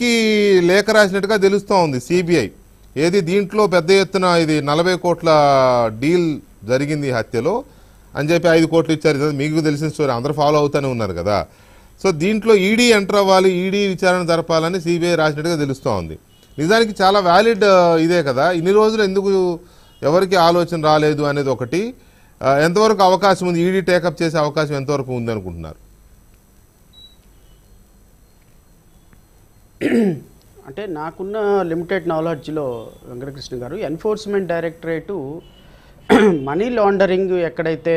కి లేఖ రాసినట్టుగా తెలుస్తూ ఉంది సిబిఐ ఏది దీంట్లో పెద్ద ఎత్తున ఇది నలభై కోట్ల డీల్ జరిగింది హత్యలో అని చెప్పి ఐదు కోట్లు ఇచ్చారు కదా మీకు తెలిసిన స్టోరీ అందరూ ఫాలో అవుతూనే ఉన్నారు కదా సో దీంట్లో ఈడీ e ఎంటర్ అవ్వాలి ఈడీ e విచారణ జరపాలని సిబిఐ రాసినట్టుగా తెలుస్తూ ఉంది నిజానికి చాలా వ్యాలిడ్ uh, ఇదే కదా ఇన్ని రోజులు ఎందుకు ఎవరికి ఆలోచన రాలేదు అనేది ఒకటి uh, ఎంతవరకు అవకాశం ఉంది ఈడీ e టేకప్ చేసే అవకాశం ఎంతవరకు ఉంది అనుకుంటున్నారు అంటే నాకున్న లిమిటెడ్ నాలెడ్జ్లో వెంకటకృష్ణ గారు ఎన్ఫోర్స్మెంట్ డైరెక్టరేటు మనీ లాండరింగ్ ఎక్కడైతే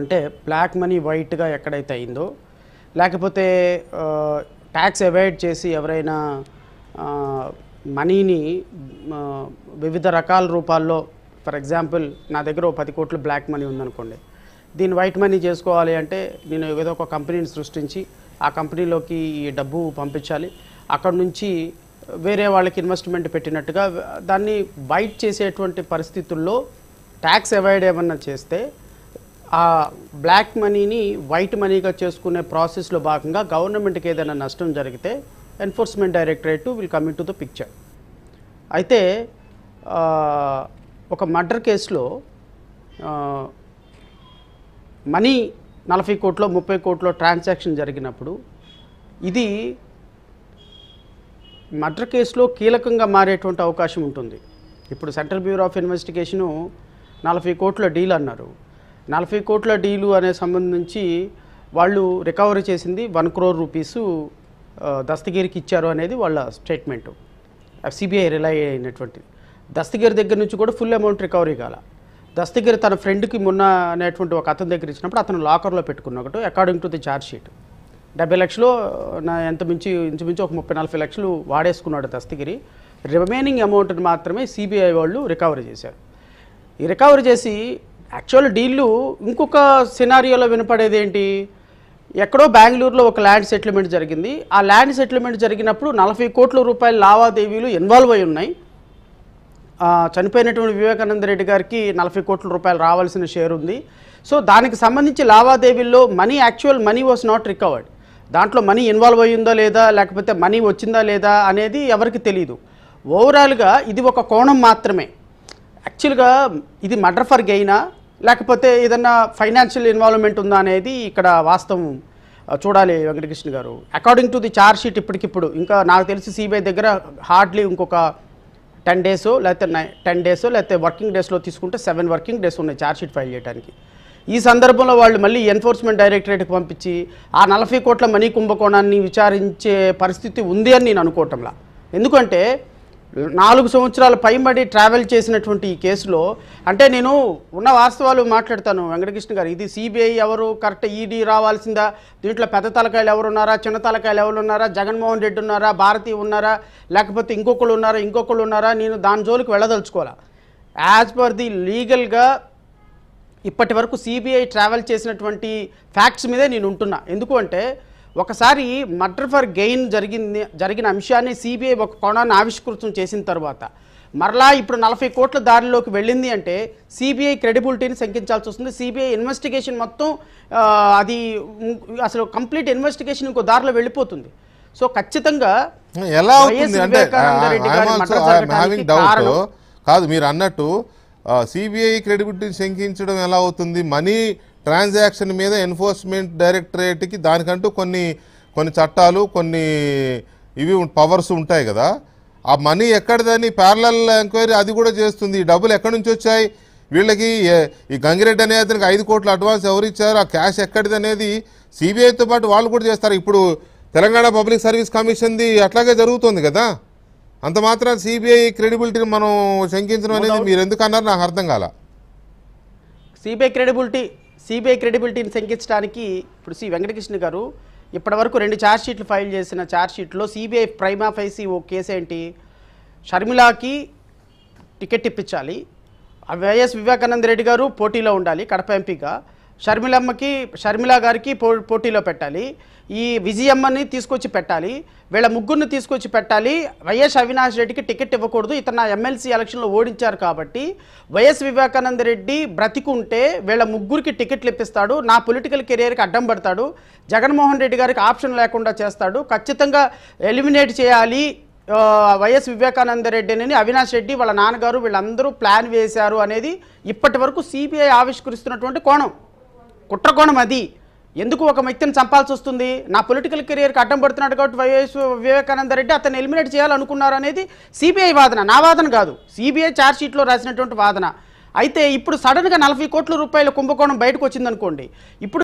అంటే బ్లాక్ మనీ వైట్గా ఎక్కడైతే అయిందో లేకపోతే ట్యాక్స్ అవాయిడ్ చేసి ఎవరైనా మనీని వివిధ రకాల రూపాల్లో ఫర్ ఎగ్జాంపుల్ నా దగ్గర పది కోట్లు బ్లాక్ మనీ ఉందనుకోండి దీన్ని వైట్ మనీ చేసుకోవాలి అంటే నేను ఏదో ఒక కంపెనీని సృష్టించి ఆ కంపెనీలోకి ఈ డబ్బు పంపించాలి అక్కడ నుంచి వేరే వాళ్ళకి ఇన్వెస్ట్మెంట్ పెట్టినట్టుగా దాన్ని బైట్ చేసేటువంటి పరిస్థితుల్లో ట్యాక్స్ అవాయిడ్ ఏమన్నా చేస్తే ఆ బ్లాక్ మనీని వైట్ మనీగా చేసుకునే ప్రాసెస్లో భాగంగా గవర్నమెంట్కి ఏదైనా నష్టం జరిగితే enforcement directorate will coming to the picture అయితే ఒక మర్డర్ కేసులో మనీ నలభై కోట్లో ముప్పై కోట్లో ట్రాన్సాక్షన్ జరిగినప్పుడు ఇది మర్డర్ కేసులో కీలకంగా మారేటువంటి అవకాశం ఉంటుంది ఇప్పుడు సెంట్రల్ బ్యూరో ఆఫ్ ఇన్వెస్టిగేషను నలభై కోట్ల డీల్ అన్నారు నలభై కోట్ల డీలు అనే సంబంధించి వాళ్ళు రికవరీ చేసింది వన్ క్రోర్ రూపీసు దస్తగిరికి ఇచ్చారు అనేది వాళ్ళ స్టేట్మెంటు సిబిఐ రిలై అయినటువంటిది దస్తగిరి దగ్గర నుంచి కూడా ఫుల్ అమౌంట్ రికవరీ కాల దస్తగిరి తన ఫ్రెండ్కి మొన్న అనేటువంటి ఒక అతని దగ్గర ఇచ్చినప్పుడు అతను లాకర్లో పెట్టుకున్న ఒకటి according to the charge sheet డెబ్బై లక్షలు నా ఎంత మించి ఇంచుమించి ఒక ముప్పై నలభై లక్షలు వాడేసుకున్నాడు దస్తగిరి రిమైనింగ్ అమౌంట్ని మాత్రమే సిబిఐ వాళ్ళు రికవరీ చేశారు ఈ రికవరీ చేసి యాక్చువల్ డీళ్ళు ఇంకొక సినారియోలో వినపడేది ఏంటి ఎక్కడో బెంగళూరులో ఒక ల్యాండ్ సెటిల్మెంట్ జరిగింది ఆ ల్యాండ్ సెటిల్మెంట్ జరిగినప్పుడు నలభై కోట్ల రూపాయల లావాదేవీలు ఇన్వాల్వ్ అయి ఉన్నాయి చనిపోయినటువంటి వివేకానంద రెడ్డి గారికి నలభై కోట్ల రూపాయలు రావాల్సిన షేర్ ఉంది సో దానికి సంబంధించి లావాదేవీల్లో money actual money was not recovered దాంట్లో మనీ ఇన్వాల్వ్ అయ్యిందా లేదా లేకపోతే మనీ వచ్చిందా లేదా అనేది ఎవరికి తెలియదు ఓవరాల్గా ఇది ఒక కోణం మాత్రమే యాక్చువల్గా ఇది మర్డర్ ఫర్ గెయినా లేకపోతే ఏదన్నా ఫైనాన్షియల్ ఇన్వాల్వ్మెంట్ ఉందా అనేది ఇక్కడ వాస్తవం చూడాలి వెంకటకృష్ణ గారు according to the charge sheet ఇప్పటికిప్పుడు ఇంకా నాకు తెలిసి సిబిఐ దగ్గర హార్డ్లీ ఇంకొక టెన్ డేస్ లేకపోతే నైన్ టెన్ డేస్ లేకపోతే వర్కింగ్ డేస్లో తీసుకుంటే సెవెన్ వర్కింగ్ డేస్ ఉన్నాయి ఛార్జ్షీట్ ఫైల్ చేయడానికి ఈ సందర్భంలో వాళ్ళు మళ్ళీ ఎన్ఫోర్స్మెంట్ డైరెక్టరేట్కి పంపించి ఆ నలభై కోట్ల మనీ కుంభకోణాన్ని విచారించే పరిస్థితి ఉంది అని నేను అనుకోవటంలా ఎందుకంటే నాలుగు సంవత్సరాల పైబడి ట్రావెల్ చేసినటువంటి ఈ కేసులో అంటే నేను ఉన్న వాస్తవాలు మాట్లాడతాను వెంకటకృష్ణ గారు ఇది సిబిఐ ఎవరు కరెక్ట్ ఈడీ రావాల్సిందా దీంట్లో పెద్ద తలకాయలు ఎవరు ఉన్నారా చిన్న తలకాయలు ఎవరు ఉన్నారా జగన్మోహన్ రెడ్డి ఉన్నారా భారతి ఉన్నారా లేకపోతే ఇంకొకళ్ళు ఉన్నారా ఇంకొకళ్ళు ఉన్నారా నేను దాని జోలికి వెళ్ళదలుచుకోవాలా యాజ్ పర్ ది లీగల్గా ఇప్పటి వరకు సిబిఐ ట్రావెల్ చేసినటువంటి ఫ్యాక్ట్స్ మీదే నేను ఉంటున్నా ఎందుకు అంటే ఒకసారి మర్డర్ ఫర్ గెయిన్ జరిగింది జరిగిన అంశాన్ని సిబిఐ ఒక కోణాన్ని ఆవిష్కృతం చేసిన తర్వాత మరలా ఇప్పుడు నలభై కోట్ల దారిలోకి వెళ్ళింది అంటే సిబిఐ క్రెడిబిలిటీని శంకించాల్సి వస్తుంది సిబిఐ ఇన్వెస్టిగేషన్ మొత్తం అది అసలు కంప్లీట్ ఇన్వెస్టిగేషన్ ఇంకో దారిలో వెళ్ళిపోతుంది సో ఖచ్చితంగా ఎలా కాదు మీరు అన్నట్టు సిబిఐ క్రెడిబిలిటీని శంకించడం ఎలా అవుతుంది మనీ ట్రాన్సాక్షన్ మీద ఎన్ఫోర్స్మెంట్ డైరెక్టరేట్కి దానికంటూ కొన్ని కొన్ని చట్టాలు కొన్ని ఇవి పవర్స్ ఉంటాయి కదా ఆ మనీ ఎక్కడదని ప్యారలల్ ఎంక్వైరీ అది కూడా చేస్తుంది ఈ డబ్బులు ఎక్కడి నుంచి వచ్చాయి వీళ్ళకి ఈ గంగిరెడ్డి అనే అతనికి ఐదు కోట్ల అడ్వాన్స్ ఎవరు ఇచ్చారు ఆ క్యాష్ ఎక్కడిది అనేది సిబిఐతో పాటు వాళ్ళు కూడా చేస్తారు ఇప్పుడు తెలంగాణ పబ్లిక్ సర్వీస్ కమిషన్ది అట్లాగే జరుగుతుంది కదా అంత మాత్రం సిబిఐ క్రెడిబిలిటీని మనం శంకించడం అనేది మీరు ఎందుకు అన్నారు నాకు అర్థం కాల సిబిఐ క్రెడిబిలిటీ సిబిఐ క్రెడిబిలిటీని శంకించడానికి ఇప్పుడు సి వెంకటకృష్ణ గారు ఇప్పటివరకు రెండు ఛార్జ్షీట్లు ఫైల్ చేసిన ఛార్జ్షీట్లో సిబిఐ ప్రైమా ఫైసీ ఓ కేసు ఏంటి షర్మిలాకి టికెట్ ఇప్పించాలి వైఎస్ వివేకానంద రెడ్డి గారు పోటీలో ఉండాలి కడప ఎంపీగా షర్మిలమ్మకి షర్మిల గారికి పో పోటీలో పెట్టాలి ఈ విజయమ్మని తీసుకొచ్చి పెట్టాలి వీళ్ళ ముగ్గురిని తీసుకొచ్చి పెట్టాలి వైఎస్ అవినాష్ రెడ్డికి టికెట్ ఇవ్వకూడదు ఇతను ఎమ్మెల్సీ ఎలక్షన్లో ఓడించారు కాబట్టి వైఎస్ వివేకానంద రెడ్డి బ్రతికుంటే వీళ్ళ ముగ్గురికి టికెట్లు ఇప్పిస్తాడు నా పొలిటికల్ కెరియర్కి అడ్డం పడతాడు జగన్మోహన్ రెడ్డి గారికి ఆప్షన్ లేకుండా చేస్తాడు ఖచ్చితంగా ఎలిమినేట్ చేయాలి వైఎస్ వివేకానంద రెడ్డిని అవినాష్ రెడ్డి వాళ్ళ నాన్నగారు వీళ్ళందరూ ప్లాన్ వేశారు అనేది ఇప్పటి వరకు సిబిఐ ఆవిష్కరిస్తున్నటువంటి కోణం కుట్రకోణం అది ఎందుకు ఒక వ్యక్తిని చంపాల్సి వస్తుంది నా పొలిటికల్ కెరియర్కి అడ్డం పడుతున్నాడు కాబట్టి వైఎస్ వివేకానంద రెడ్డి అతను ఎలిమినేట్ చేయాలనుకున్నారనేది సిబిఐ వాదన నా వాదన కాదు సిబిఐ ఛార్జ్షీట్లో రాసినటువంటి వాదన అయితే ఇప్పుడు సడన్గా నలభై కోట్ల రూపాయల కుంభకోణం బయటకు వచ్చిందనుకోండి ఇప్పుడు